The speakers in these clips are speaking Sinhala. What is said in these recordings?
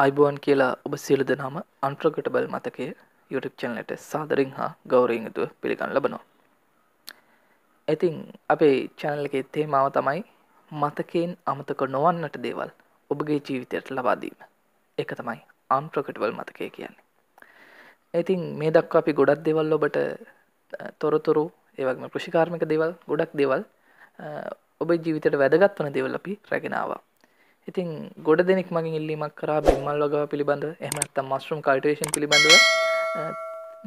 අයිබෝන් කියලා ඔබ සියලු දෙනාම අන්ට්‍රගටබල් මතකය YouTube චැනලට සාදරින් හා ගෞරීගතුව පිළිගන්න ලබනවා. ඇතින් අපේ චැනල එකේ තේමාව තමයි මතකයෙන් අමතක නොවන්නට දේවල් ඔබගේ ජීවිතයට ලබාදීම. එක තමයි අන්ට්‍රකටවල් මතකය කියන්නේ. ඇතින් මේ දක්වා අපි ගොඩක් දෙවල් ඔබට තොරතුරු ඒවගේම ප්‍රෂිකාර්මික දේවල් ගොඩක් දෙවල් ඔබ ජීවිතයට වැදගත් වන දෙවල් අපි රැගෙනවා ඉතින් ගොඩ දෙනෙක් මගින් ඉල්ලීමක් කරා බිම්මල් වගව පිළිබඳ එහමත්ත මස්්‍රම් කල්ටේෂන් පිළිබඳව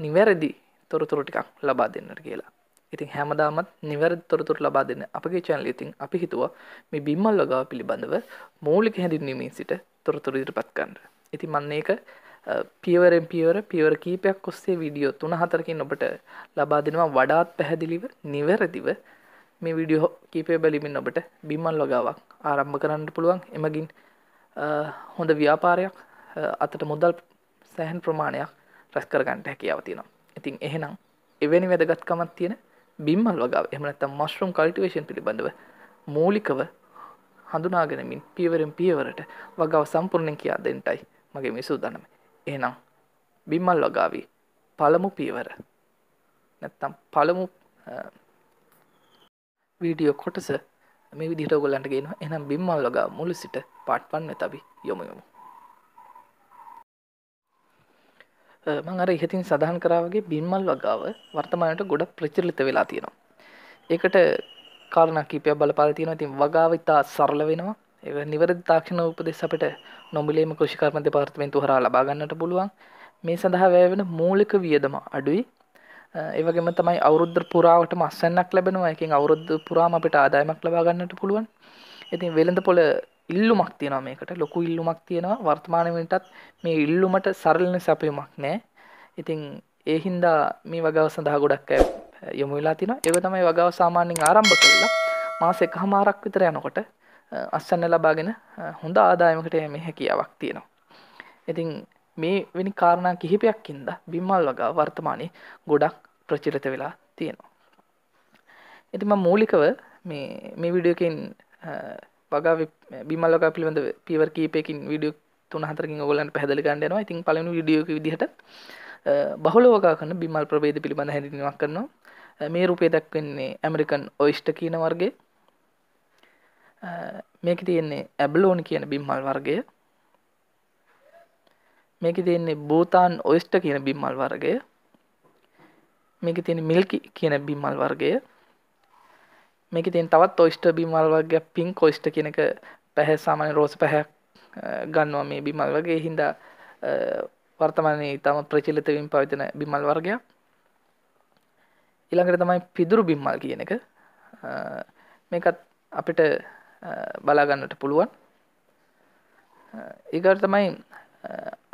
නිවැරදි තොරතුර ටිකක් ලබා දෙන්නට කියලා ඉතින් හැමදාමත් නිවැරදි තොරතුර ලබා දෙන්න අපගේ චැනල ඉතින් අපි හිතුවා මේ බිම්මල් වගව පිළිබඳව මූලික හැඳින්වීමින් සිට තොරතුර ඉදිරිපත් කන්න ඉතින් මන්න ඒක පියවරෙන් පියවර පියවර කීපයක් ඔස්සේ වීඩියෝ තුන හතරකින් ඔබට ලබා දෙනවා වඩාත් පැහැදිලිව නිවැරදිව මේ විඩියෝ කීපය බැලිමින් ඔබට බිම්මන් ලොගාවක් ආරම්භ කරන්න පුළුවන් එමගින් හොඳ ව්‍යාපාරයක් අතට මුදල් සෑහන් ප්‍රමාණයක් රැස් කරගන්නට හැකියාව තියෙනවා ඉතින් එහෙනම් එවැනි වැදගත්කමත් තියෙන බිම්මල් වගාව එමනත්තම් මස්රුම් කල්ටිවේශන් පිළිබඳව මූලිකව හඳුනාගෙනමින් පියවරෙන් පියවරට වගාව සම්පූර්ණයෙන් කියා දෙන්නටයි මගේ මේ සූදානම. එහෙනම් බිම්මල් වගාවේ පළමු පියවර නැත්තම් පළමු වීඩියෝ කොටස මේ විදිහට ඔගොල්ලන්ට ගේනවා එනම් බිම්මල් වගා මුළු සිට පාට් පන්න තබි යොමු යොමු මං අර ඉහතින් සඳහන් කරාවගේ බිම්මල් වගාව වර්තමානයට ගොඩක් ප්‍රචලිත වෙලා තියෙනවා ඒකට කාරණ කීපයක් බලපාල තියෙනවා ඉතින් වගාව ඉතා සරල වෙනවා ඒ නිවරදි තාක්ෂණ උපදෙස් අපට නොමිලේම කෘෂිකර්ම දෙපාර්තමේන්තු හරහා ලබා ගන්නට පුළුවන් මේ සඳහා වැය වෙන මූලික වියදම අඩුයි ඒවගේම තමයි අවුරුද්ධ පුරාවට මස්සන්නක් ලැබෙනවා එකින් අවුරුද්ධ පුරාම අපිට ආදායමක් ලබාගන්නට පුළුවන් ඉතින් වෙළඳ පොළ ඉල්ලුමක් තියෙනවා මේකට ලොකු ඉල්ලුමක් තියෙනවා වර්තමානවෙන්ටත් මේ ඉල්ලුමට සරලන සැපයුමක් නෑ ඉතින් ඒ හින්දා මේ වගව සඳහා ගොඩක් යොමු වෙලා තින ඒව තමයි වගව සාමාන්‍යෙන් ආරම්භ කරලා මාස එක හමාරක් විතර යනකොට අස්සන්න ලබාගෙන හොඳ ආදායමකට යම හැකියාවක් තියෙනවා ඉතින් මේ වැනි කාරණා කිහිපයක් ඉද බිම්මල් වගා වර්තමානය ගොඩක් ප්‍රචිරත වෙලා තියෙනවා. එතිම මූලිකව මේ විඩියකින් වගා බිමල් වගා පිළිබඳ පිවර කීපයකින් විඩියෝ තුන හතරකින් ඔයගලන්ට පැහැදිලි කරන්න යනවා. ඉතින් පළවෙනි වීඩියෝ එක විදිහට බහුලව වගා කරන බිමල් ප්‍රභේද පිළිබඳ හැඳින්වීමක් කරනවා. මේ රූපය දක්වන්නේ ඇමරිකන් ඔයිස්ටර් කියන වර්ගයේ. මේක තියෙන්නේ ඇබලෝන් කියන බිම්මල් වර්ගය. මේක තියන්නේ බූතාන් ඔයිස්ට කියන බිම්මල් වර්ගය මේක තියෙන මිල්කි කියන බිම්මල් වර්ගය මේක තින් තවත් ඔයිස්ට බිමල් වර්ගය පින් කොයිස්ට කියනක පැහැ සාමාන්‍ය රෝස පැහැක් ගන්නවා මේ බිමල් වගේ හින්දා වර්තමානයේ ඉතාම ප්‍රචලිතවින් පවතින බිමල් වර්ගයක් ඊළඟට තමයි පිදුරු බිම්මල් කියන එක මේකත් අපිට බලාගන්නට පුළුවන් ඒකට තමයි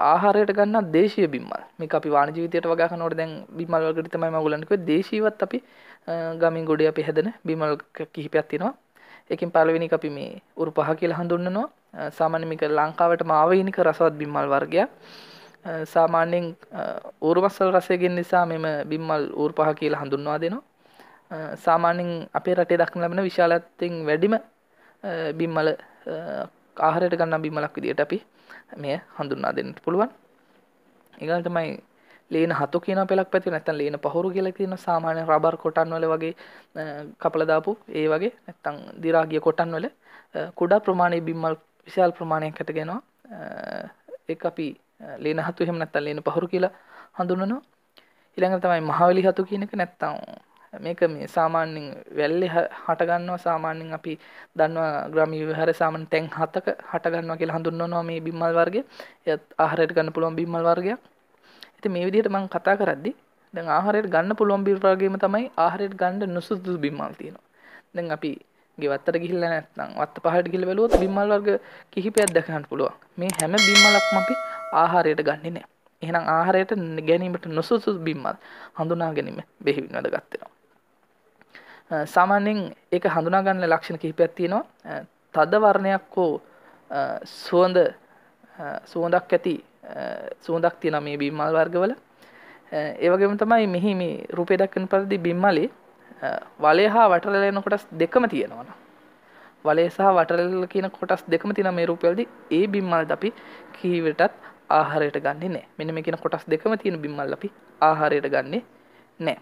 ආහාරයට ගන්න දේශය බිම්මල් මේ අපි වාන ජීවිතයට වගා කනවට දැන් බිමල් වලට තමයි මම ඔයගලන්ට කිව්වේ දේශීයවත් අපි ගමින් ගොඩේ අපි හැදෙන බිමල් කිහිපයක් තියෙනවා ඒකෙන් පළවෙනි එක අපි මේ උරුපහ කියලා හඳුන්වනවා සාමාන්‍ය මේක ලංකාවටම ආවේනික රසවත් බිම්මල් වර්ගයක් සාමාන්‍යයෙන් ඌරුමස්සල් රසය ගෙන නිසා මෙම බිම්මල් ඌරුපහ කියලා හඳුන්වා දෙනවා සාමාන්‍යයෙන් අපේ රටේ දක්න ලැබෙන විශාලත්වයෙන් වැඩිම බිම්මල ආහාරයට ගන්න බිම්මලක් විදියට අපි මෙය හඳුන්වා දෙන්නට පුළුවන් ඒගල් තමයි ලේන හතු කියන පෙලක් පැති නැත්තන් ලේන පහුරු කියල තියෙන සාමාන්‍ය රබර් කොටන් වල වගේ කපලදාපු ඒ වගේ නැත්තං දිරාගිය කොටන් වල කුඩා ප්‍රමාණය බිම්මල් විශාල් ප්‍රමාණයක් ඇතගෙනවා එක් අපි ලේන හතු හෙම නැත්තන් ලේන පහුරු කියලා හඳුන්නනවා ඉළඟ තමයි මහවලි හතු කියනක නැත්තම් මේක මේ සාමාන්‍යෙන් වැල්ලි හටගන්නවා සාමාන්‍යෙන් අපි දන්නවා ග්‍රමී විහාර සාමාන්‍ය තැන් හතක හටගන්නවා කියලා හඳුන්වනවා මේ බිම්මල් වර්ගය. එයත් ආහාරයට ගන්න පුළුවන් බිම්මල් වර්ගයක්. ඉතින් මේ විදිහට මම කතා කරද්දි දැන් ආහාරයට ගන්න පුළුවන් බිම්මල් වර්ගයම තමයි ආහාරයට ගන්න නුසුදුසු බිම්මල් තියෙනවා. දැන් අපි ගෙවත්තර ගිහිල්ලා නැත්නම් වත්ත පහළට ගිහිල්ලා බැලුවොත් බිම්මල් වර්ග කිහිපයක් දැක ගන්න පුළුවන්. මේ හැම බිම්මලක්ම අපි ආහාරයට ගන්නේ නැහැ. එහෙනම් ආහාරයට ගැනීමට නුසුසු බිම්මල් හඳුනා ගැනීම බෙහෙවින් වැදගත් වෙනවා. සාමාන්‍යෙන් ඒක හඳුනාගන්න ලක්ෂණ කිහිපයක් තියෙනවා තද වර්ණයක් හෝ සුවඳ සුවඳක් ඇති සුවඳක් තියෙන මේ බිම්මල් වර්ගවල ඒ වගේම තමයි මෙහි මේ රූපේ දක්වන පරිදි බිම්මලේ වලය හා වටරල යන කොටස් දෙකම තියෙනවා වලේ සහ වටරල කියන කොටස් දෙකම තියෙන මේ රූපවලදී ඒ බිම්මල් අපි කීවටත් ආහාරයට ගන්නෙ නෑ. මෙන්න මේ කියන කොටස් දෙකම තියෙන බිම්මල් අපි ආහාරයට ගන්නෙ නෑ.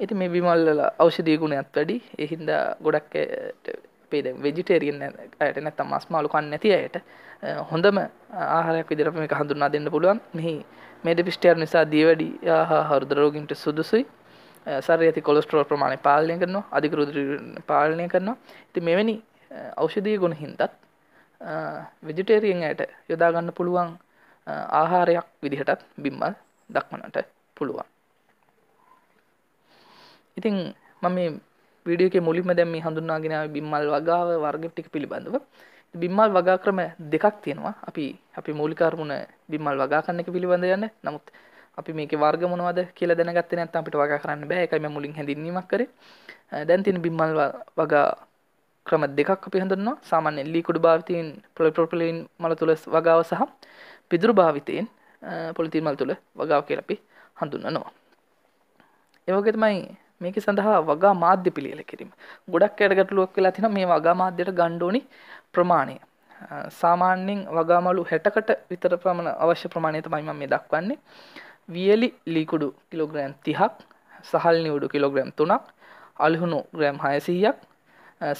ඉති මේ විමල්ල අවෂදී ගුණයක් වැඩි එහින්ද ගොඩක් පේද වෙජිටේරියෙන් අයට නැත්තම් මස් මාළු කන්න නැති අයට හොඳම ආහාරයක් විදිහට මේක හඳුන්වා දෙන්න පුළුවන් මෙහි මේඩ පිස්ටියර් නිසා දියවැඩි ආහාර හෘද රෝගීන්ට සුදුසුයි ශරීරයේ ඇති කොලෙස්ටරෝල් ප්‍රමාණය පාලනය කරනවා අධික රුධිර පාලනය කරනවා ඉතින් මෙවැනි ඖෂධීය ගුණ හින්දාත් වෙජිටේරියන් අයට යොදා ගන්න පුළුවන් ආහාරයක් විදිහටත් බිම්මල් දක්වන්නට පුළුවන් ඉතින් මම මේ වීඩියෝ එකේ මුලින්ම දැන් මේ හඳුන්වාගෙන ආවේ බිම්මල් වගාව වර්ග ටික පිළිබඳව. බිම්මල් වගා ක්‍රම දෙකක් තියෙනවා. අපි අපි මූලික අරමුණ බිම්මල් වගා කරන එක පිළිබඳ යන. නමුත් අපි මේකේ වර්ග මොනවද කියලා දැනගත්තේ නැත්නම් අපිට වගා කරන්න බෑ. ඒකයි මම මුලින් හැඳින්වීමක් කරේ. දැන් තියෙන බිම්මල් වගා ක්‍රම දෙකක් අපි හඳුන්වනවා. සාමාන්‍ය ලීකුඩු භාවිතයෙන් පොලිප්‍රොපිලීන් මල තුල වගාව සහ පිදුරු භාවිතයෙන් පොලිතීන් මල් තුල වගාව කියලා අපි හඳුන්වනවා. ඒ වගේ තමයි මේක සඳහා වගා මාධ්‍ය පිළියෙල කිරීම. ගොඩක් අයට ගැටලුවක් වෙලා තියෙනවා මේ වගා මාධ්‍යයට ගන්න ඕනි ප්‍රමාණය. සාමාන්‍යයෙන් වගාමලු 60කට විතර ප්‍රමාණ අවශ්‍ය ප්‍රමාණය තමයි මම මේ දක්වන්නේ. වියලි ලීකුඩු කිලෝග්‍රෑම් 30ක්, සහල් නිවුඩු කිලෝග්‍රෑම් 3ක්, අලිහුණු ග්‍රෑම් 600ක්,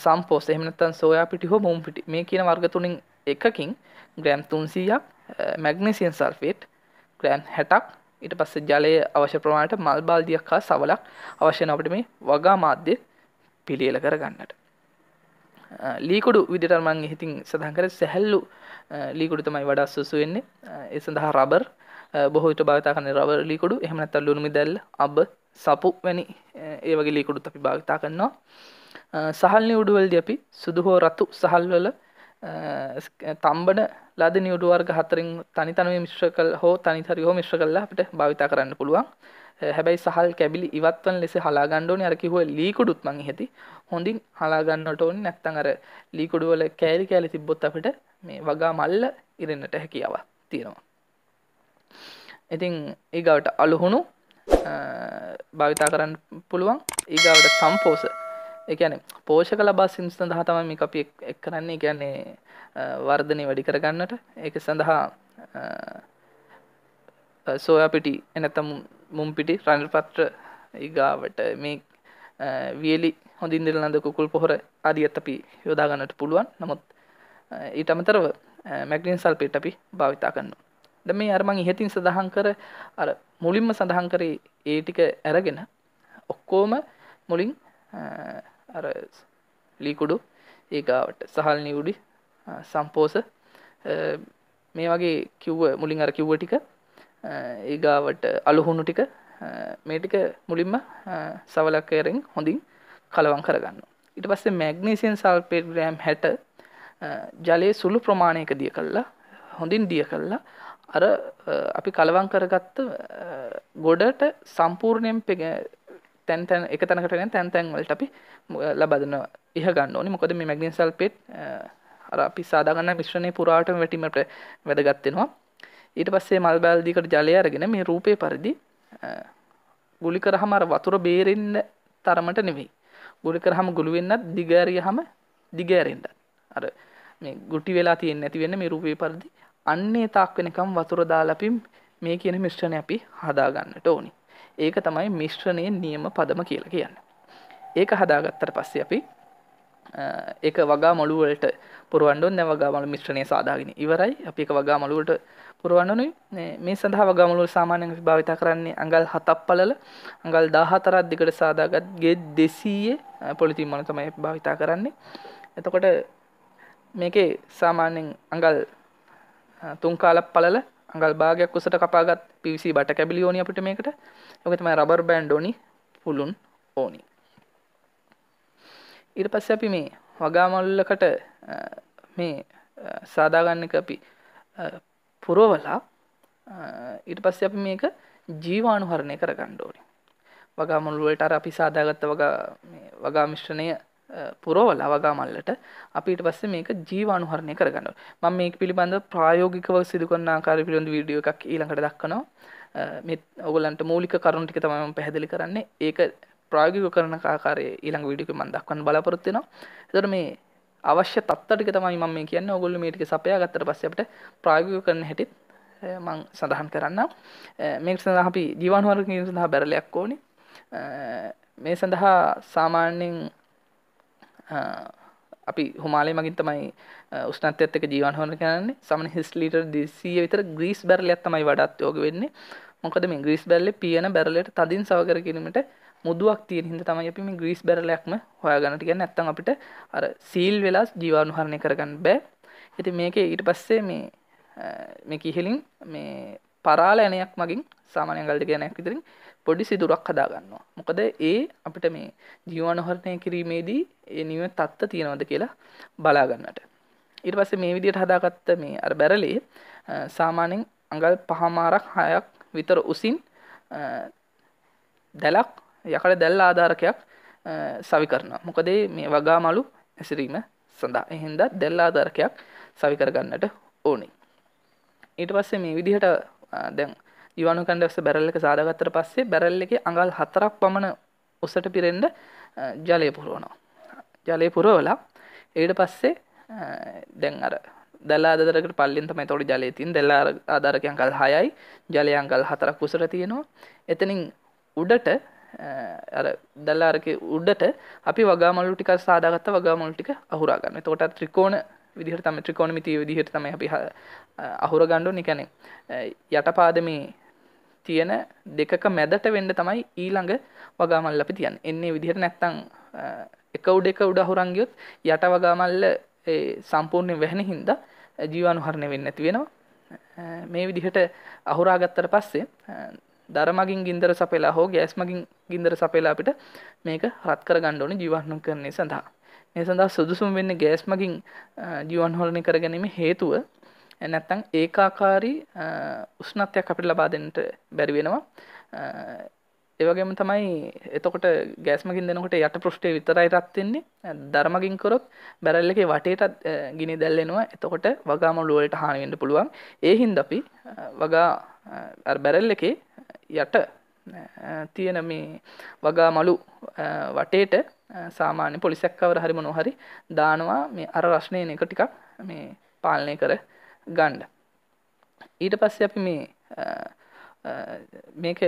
සම්පෝස් එහෙම නැත්නම් සෝයා පිටි හෝ මොම් පිටි මේ කියන වර්ග තුනෙන් එකකින් ග්‍රෑම් 300ක්, මැග්නීසියම් සල්ෆේට් ග්‍රෑම් 60ක් ඊට පස්සේ ජලය අවශ්‍ය ප්‍රමාණයට මල් බාල්දියක් හා සවලක් අවශ්‍ය වෙන අපිට මේ වගා මාධ්‍ය පිළියෙල කරගන්නට. ලීකුඩු විදිහට මම ඉතින් සඳහන් කරේ සැහැල්ලු ලීකුඩු තමයි වඩා සුසු වෙන්නේ. ඒ සඳහා රබර් බොහෝ විට භාවිතා කරන රබර් ලීකුඩු එහෙම නැත්නම් ලුණු මිදැල්ල, අබ, සපු වැනි ඒ වගේ ලීකුඩුත් අපි භාවිතා කරනවා. සහල් නිවුඩු වලදී අපි සුදු හෝ රතු සහල් වල තම්බන ලද නිියුඩුවර්ග හතරින් තනි තනුව මිශ්‍ර කල් හෝ තනිතරි හෝ මිශ්‍ර කල්ලා අපට භාවිතා කරන්න පුළුවන් හැබැයි සහල් කැබිලි ඉවත්වන් ලෙස හලාගණ්ඩෝනි අරකිහුව ලීකුඩුත්මං හෙති හොඳින් හලාගන්නට ඕනි නැත්තන් අර ලීකුඩුවල කෑලි කෑලි තිබ්බොත් අපට මේ වගා මල්ල ඉරෙන්න්නට හැකියාව තියෙනවා. ඉතින් ඒගවට අලුහුණු භාවිතා කරන්න පුළුවන් ඒගවට සම්පෝස එකන පෝෂක ලබා සිම් සඳහා තමම අපි එක් කරන්නේ කියන්නේ වර්ධනය වැඩි කරගන්නට ඒක සඳහා සෝයාපිටි එනතම් මුම්පිටි රනිල් පත්‍ර ඉගාවට මේ වියලි හොඳින් දෙරලඳ කුකුල් පොහොර අදියත් අපි යොදාගන්නට පුළුවන් නමුත් ඊට අමතරව මැග්නින් සල්පේට අපි භාවිතා කන්න ද මේ අරමං ඉහතින් සඳහන් කර අර මුලින්ම සඳහන් කරේ ඒ ටික ඇරගෙන ඔක්කෝම මුලින් අර ලීකුඩු ඒකාවට සහල් නිවුඩි සම්පෝස මේ වගේ කිව්ව මුලින් අර කිව්ව ටික ඒගාවට අලුහුණු ටික මේ ටික මුලින්ම සවලක්කයරෙන් හොඳින් කලවම් කරගන්න ඉට පස්සේ මැග්නීසියන් සල්පේට් ග්‍රෑම් හැට ජලයේ සුළු ප්‍රමාණයක දිය කල්ලා හොඳින් දිය කල්ලා අර අපි කලවං කරගත්ත ගොඩට සම්පූර්ණයෙන් තැන්තැන් එක තැනකටන තැන්තැන් වලට අපි ලබදන ඉහ ගන්න ඕනි මොකද මේ මැග්නින් සල්පෙට් අර අපි සාදාගන්න මිශ්‍රණය පුරාට වැටීමට වැදගත්වෙනවා ඊට පස්සේ මල් බෑල්දිකට ජලය අරගෙන මේ රූපය පරිදි ගුලි කරහම අර වතුර බේරෙන්න්න තරමට නෙවෙයි ගුලි කරහම ගුළුවෙන්නත් දිගෑරිය හම දිගෑරෙන්ඩ අර මේ ගුටි වෙලා තියෙන් ඇති වෙන්න මේ රූපය පරිදි අන්නේ තාක් වෙනකම් වතුර දාලපිම් මේ කියන මිශ්‍රණය අපි හදාගන්නට ඕනි ඒක තමයි මිශ්‍රණය නියම පදම කියලා කියන්න. ඒක හදාගත්තට පස්සේ අපි එක වගා මොළුවලට පුරුවන්ඩුව නැවගාමල මිශ්‍රණය සාදාගෙන ඉවරයි අපි එක වගා මළුවට පුරුවන්නනුයි මේ සඳහා වගමුළුව සාමාන්‍යෙන් භාවිතා කරන්නේ අඟල් හතක් පලල අඟල් දාහතරත් දිකට සාදාගත් ගේ දෙසීයේ පොලිතින් මන තමයි භාවිතා කරන්නේ එතකොට මේකේ සාමාන්‍යෙන් අඟල් තුන්කාලක් පලල අඟල් භාගයක් උසට කපාගත් පිවිසි බට කැබිලි ඕනි අපිට මේකට ඔක තමයි රබර් බෑන්ඩ් ඕනි පුළුන් ඕනි ඊට පස්සේ අපි මේ වගාමල්ලකට මේ සාදාගන්නක අපි පුරවලා ඊට පස්සේ අපි මේක ජීවාණුහරණය කරගන්න ඕනේ වගාමුළු වලට අර අපි සාදාගත්ත වගා මේ වගා මිශ්‍රණය පුරෝවල අවගාමල්ලට අපිට පස්සේ මේක ජීවාණුහරණය කරගන්න. මම මේක පිළිබඳව ප්‍රායෝගිකව සිදු කරන ආකාරය පිළිබඳ වීඩියෝ එකක් ඊළඟට දක්වනවා. මේ ඔයගලන්ට මූලික කරුණු ටික තමයි මම පැහැදිලි කරන්නේ. ඒක ප්‍රායෝගිකව කරන ආකාරය ඊළඟ වීඩියෝ එකේ මම දක්වන්න බලාපොරොත්තු වෙනවා. ඒතර මේ අවශ්‍ය තත්ත්ව ටික තමයි මම මේ කියන්නේ. ඔයගොල්ලෝ මේ ටික සපයා ගත්තට පස්සේ අපිට ප්‍රායෝගිකව කරන හැටිත් මං සඳහන් කරන්න මේක සඳහා අපි ජීවාණුහරණය සඳහා බැරලයක් ඕනේ. මේ සඳහා සාමාන්‍යයෙන් අපි හොමාලේ මගින් තමයි උස්නත්යත් එක ජීවන් හොන කරන්නේ සමන හිස් ලීටර් දෙසිය විතර ග්‍රීස් බැරලයක් තමයි වඩත් යෝග වෙන්නේ මොකද මේ ග්‍රීස් බැල්ලෙ පියන බැරලට තදින් සවකර කිරීමට මුදුවක් තියෙන හිද තමයි අපි මේ ග්‍රීස් බැරලයක්ම හොයාගන්නට ගැන ඇත්තන් අපිට අර සීල් වෙලා ජීවානුහරණය කරගන්න බෑ ඇති මේක ඊට පස්සේ මේ මේ කිහෙලින් මේ පරාල ඇනයක් මගින් සාමානය ගල්ද ගැනයක් විතරින් පොඩි සිදුරක් හදාගන්නවා මොකද ඒ අපිට මේ ජීවනහරණය කිරීමේදී ඒ නිව තත්ත තියෙනවද කියලා බලාගන්නට ඉට පස මේ විදියට හදාගත්ත මේ අර බැරලේ සාමානෙන් අඟල් පහමාරක් හයක් විතර උසින් දැලක් යකට දැල්ල ආධාරකයක් සවි කරනවා මොකදේ මේ වගා මලු ඇසිරීම සඳහා එහෙන්ද දැල්ලා ආධාරකයක් සවි කරගන්නට ඕනේ ඊට පස්සේ මේ විදිහට දැන් ජීවාණු කණ්ඩවස බැරල් එක සාදාගත්තට පස්සේ බැරල් එකේ අඟල් හතරක් පමණ උසට පිරෙන්න ජලය පුරවනවා. ජලය පුරවලා ඊට පස්සේ දැන් අර දැල්ලා අදරකට පල්ලෙන් තමයි එතකොට ජලය තියෙන. දැල්ලා ආධාරකයන් අඟල් 6යි, ජලය අඟල් 4ක් උසට තියෙනවා. එතනින් උඩට අර දැල්ලා අරකේ උඩට අපි වගාමළු ටිකක් සාදාගත්ත වගාමළු ටික අහුරා ගන්න. එතකොට ත්‍රිකෝණ විදිහට තමයි ත්‍රිකෝණමිතිය විදිහට තමයි අපි අහුර ගන්න ඕනේ. කියන්නේ යටපාදමේ තියෙන දෙකක මැදට වෙන්න තමයි ඊළඟ වගාමල් අපි තියන් එන්නේ විදිහට නැත්තං එක උඩ එක උඩ හුරංගියොත් යට වගාමල්ල සම්පූර්ණය වැහෙන හින්ද ජීවානුහරණය වෙන්න ඇති වෙනවා මේ විදිහට අහුරාගත්තට පස්සේ දරමගින් ගින්දර සපෙලා හෝ ගෑස් මගින් ගින්දර සපෙලා අපිට මේක රත් කර ගන්න ඕනේ ජීවහරණය කරන්නේ සඳහා. මේ සඳහා සුදුසුම වෙන්නේ ගෑස් මගින් ජීවහරණය කර ගැනීම හේතුව නැත්තං ඒකාකාරී උෂ්නත්යක් අපිට ලබා දෙන්නට බැරි වෙනවා ඒවගේම තමයි එතකොට ගෑස්මකින් දෙනකොට යට පෘෂ්ටේ විතරයි රත්වෙන්නේ ධර්මගින් කරොත් බැරල්ල එක වටේටත් ගිනි දැල්ලෙනවා එතකොට වගාමොලුවලට හානිවෙන්ට පුළුවන් ඒහින්ද අපි වගා බැරල්ල එකේ යට තියෙන මේ වගා මලු වටේට සාමාන්‍ය පොලිසැක්කවර හරිම නොහරි දානවා මේ අර රශ්නයන එක ටිකක් මේ පාලනය කර ගණ්ඩ. ඊට පස්සේ අපි මේ මේක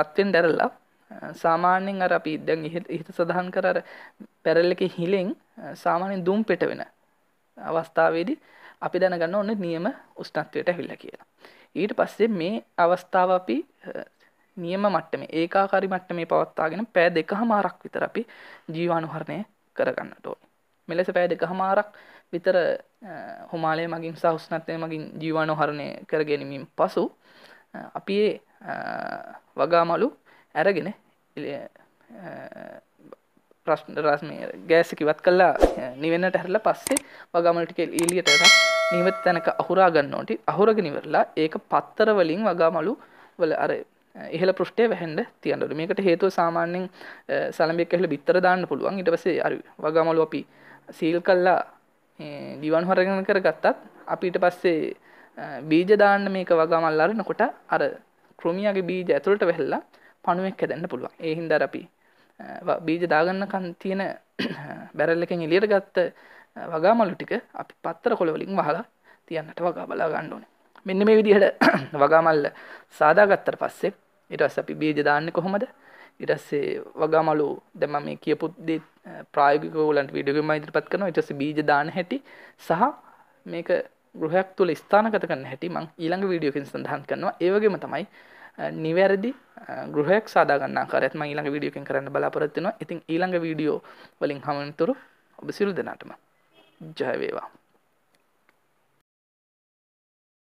රත්වෙන් දැරල්ලා සාමාන්‍යෙන් අර අපි දැන් හිත සඳහන් කර පැරල්ල එක හිලෙන් සාමාන්‍යෙන් දුම් පෙට වෙන අවස්ථාවේදී අපි දැනගන්න ඔන්න නියම උෂ්ණත්වයට ඇවිල්ල කියලා. ඊට පස්සේ මේ අවස්ථාව අපි නියම මට්ටම ඒකාකාරි මට්ට මේ පවත්තාගෙන පෑ දෙක හමාරක් විතර අපි ජීවානුහරණය කරගන්නට ඕන. මෙලෙස පෑ දෙක හමාරක් විතර හොමාලය මගින් සහුස්නත්ය මගින් ජීවානොහරණය කරගැනීමින් පසු අපි ඒ වගාමලු ඇරගෙන ප්‍රශ්න රස්මය ගෑසකිවත් කල්ලා නිවෙන්නට හැරලා පස්සේ වගාමලටික ඊලියට නිවත් තැනක අහුරා ගන්නෝටි අහුරගෙනනිවරලා ඒක පත්තරවලින් වගාමලු වල අර ඉහල පෘෂ්ටය වැහන්ඩ තියන්නට මේකට හේතුව සාමාන්‍යෙන් සලම්ෙක් ඇහල බිත්තර දාන්න පුළුවන් ඉටවසේ අරු වගමලු අපි සීල් කල්ලා දිවන් හොරගෙන කරගත්තත් අපිට පස්සේ බීජ දාන්න මේක වගමල් අරනකොට අර ක්‍රමියාගේ බීජ ඇතුළට වැහෙලා පණුවෙක් හැදෙන්න පුළුවන්. ඒ හින්දා අපි බීජ දාගන්න කන් තියෙන බැරල් එකෙන් එළියට ගත්ත වගාමලු ටික අපි පත්තර කොළ වලින් වහලා තියන්නට වගා බලා ගන්න ඕනේ. මෙන්න මේ විදිහට වගාමල්ල සාදාගත්තට පස්සේ ඊට පස්සේ අපි බීජ දාන්නේ කොහොමද? ඉටස්සේ වගමලු දැම මේ කියපුත් දේ ප්‍රායගිකෝලන්ට විඩගම ඉදිරිපත් කරන ඉටස බීජ දාන හැටි සහ මේක ගෘහයක් තුළ ස්ථානගත කරන්න හැටි මං ඊළඟ වීඩියෝකින් සඳහන් කරනවා ඒවගේම තමයි නිවැරදි ගෘහයක් සාදාගන්න කරත්ම ඊළඟ වීඩියෝකින් කරන්න බලාපොරත්වෙනවා ඉතින් ඊළඟ වීඩියෝ වලින් හමන්තුරු ඔබ සිරු දෙනාටම ජයවේවා